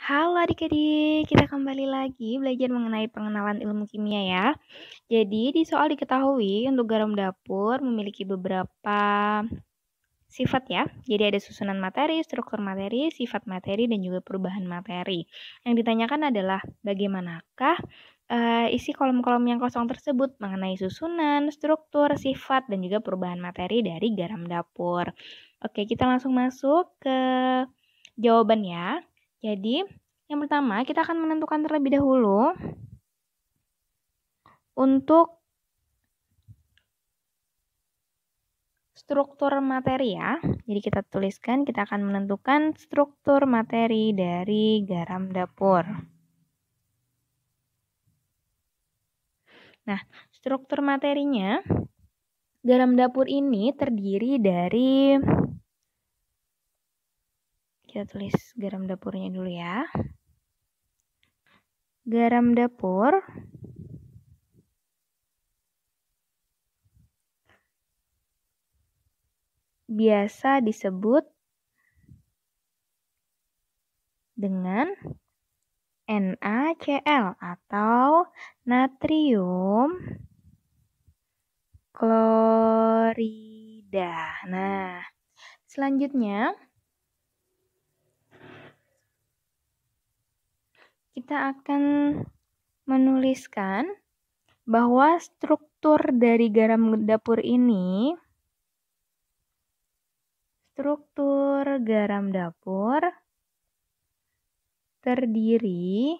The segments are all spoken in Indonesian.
Halo adik-adik, kita kembali lagi belajar mengenai pengenalan ilmu kimia ya. Jadi di soal diketahui untuk garam dapur memiliki beberapa sifat ya. Jadi ada susunan materi, struktur materi, sifat materi, dan juga perubahan materi. Yang ditanyakan adalah bagaimanakah uh, isi kolom-kolom yang kosong tersebut mengenai susunan, struktur, sifat, dan juga perubahan materi dari garam dapur. Oke, kita langsung masuk ke jawaban ya. Jadi, yang pertama kita akan menentukan terlebih dahulu untuk struktur materi ya. Jadi kita tuliskan kita akan menentukan struktur materi dari garam dapur. Nah, struktur materinya garam dapur ini terdiri dari kita tulis garam dapurnya dulu ya. Garam dapur biasa disebut dengan NaCl atau natrium klorida. Nah, selanjutnya kita akan menuliskan bahwa struktur dari garam dapur ini struktur garam dapur terdiri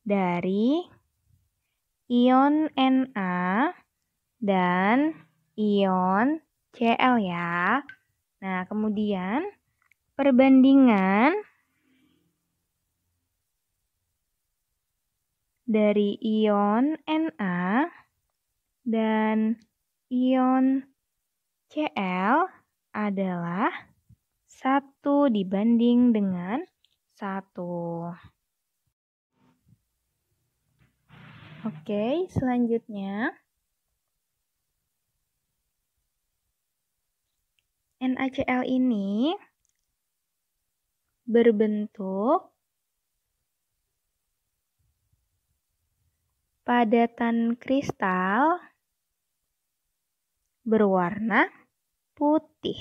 dari ion Na dan ion Cl ya. Nah, kemudian perbandingan dari ion Na dan ion Cl adalah satu dibanding dengan satu. Oke, selanjutnya NaCl ini berbentuk Padatan kristal berwarna putih.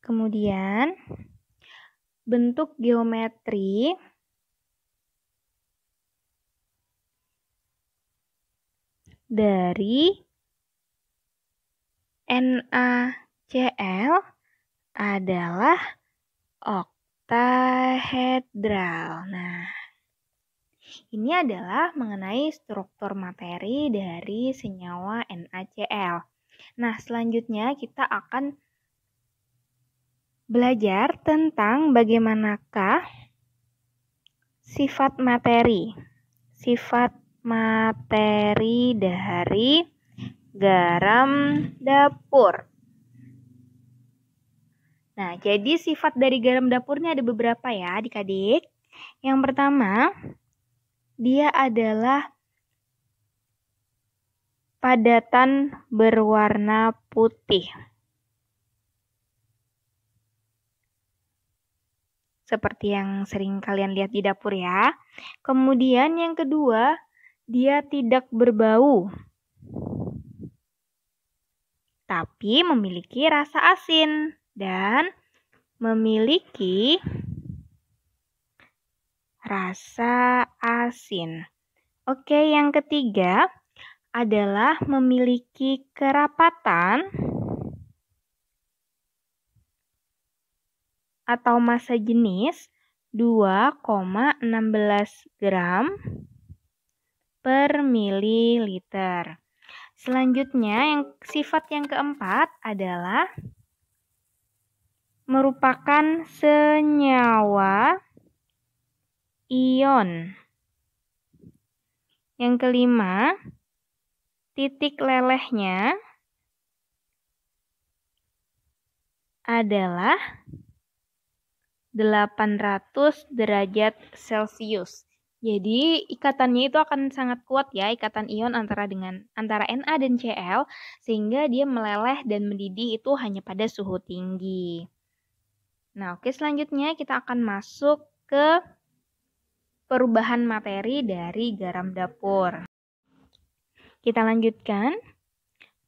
Kemudian, bentuk geometri dari NaCl adalah oktahedral. Nah, ini adalah mengenai struktur materi dari senyawa NaCl. Nah, selanjutnya kita akan belajar tentang bagaimanakah sifat materi. Sifat materi dari garam dapur. Nah, jadi sifat dari garam dapurnya ada beberapa ya adik-adik. Yang pertama, dia adalah padatan berwarna putih. Seperti yang sering kalian lihat di dapur ya. Kemudian yang kedua, dia tidak berbau. Tapi memiliki rasa asin dan memiliki rasa asin. Oke, yang ketiga adalah memiliki kerapatan atau massa jenis 2,16 gram per mililiter. Selanjutnya, yang sifat yang keempat adalah merupakan senyawa ion. Yang kelima, titik lelehnya adalah 800 derajat Celcius. Jadi ikatannya itu akan sangat kuat ya ikatan ion antara dengan antara Na dan Cl sehingga dia meleleh dan mendidih itu hanya pada suhu tinggi. Nah, oke selanjutnya kita akan masuk ke perubahan materi dari garam dapur. Kita lanjutkan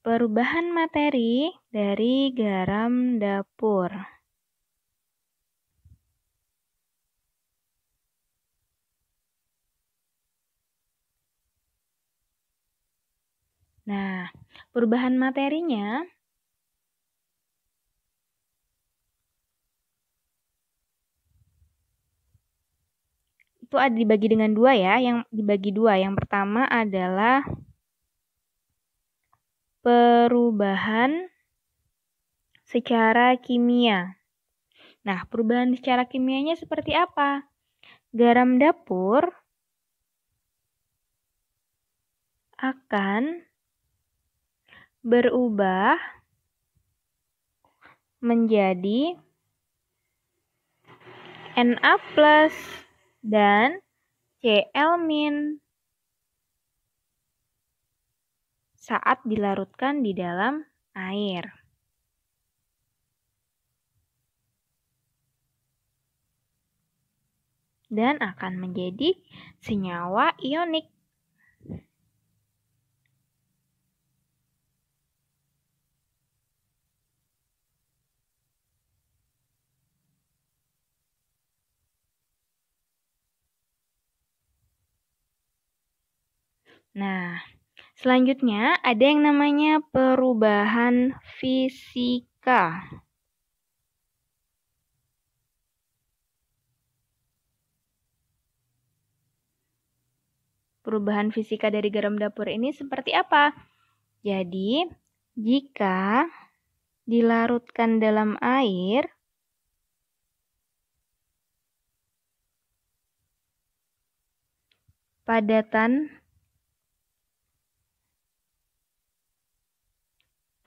perubahan materi dari garam dapur. Nah, perubahan materinya itu ada dibagi dengan dua ya. Yang dibagi dua. Yang pertama adalah perubahan secara kimia. Nah, perubahan secara kimianya seperti apa? Garam dapur akan berubah menjadi Na+. plus dan Cl- saat dilarutkan di dalam air. Dan akan menjadi senyawa ionik. Nah, selanjutnya ada yang namanya perubahan fisika. Perubahan fisika dari garam dapur ini seperti apa? Jadi, jika dilarutkan dalam air, padatan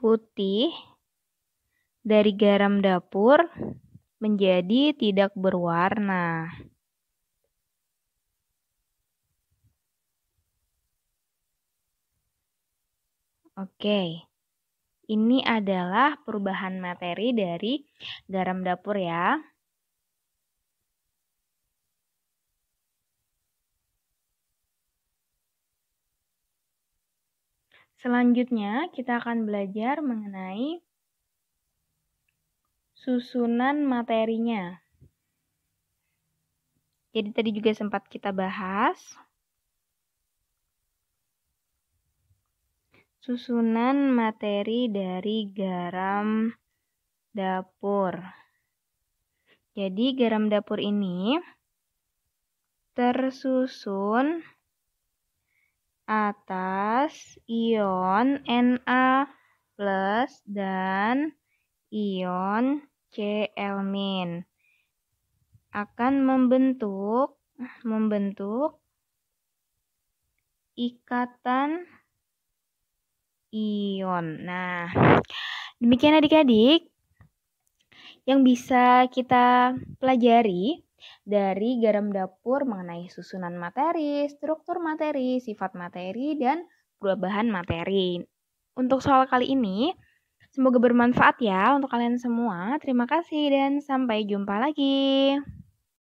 putih dari garam dapur menjadi tidak berwarna. Oke, ini adalah perubahan materi dari garam dapur ya. Selanjutnya, kita akan belajar mengenai susunan materinya. Jadi tadi juga sempat kita bahas susunan materi dari garam dapur. Jadi garam dapur ini tersusun atas ion Na plus dan ion Cl min akan membentuk membentuk ikatan ion. Nah, demikian adik-adik yang bisa kita pelajari dari garam dapur mengenai susunan materi, struktur materi, sifat materi, dan perubahan materi. Untuk soal kali ini, semoga bermanfaat ya untuk kalian semua. Terima kasih dan sampai jumpa lagi.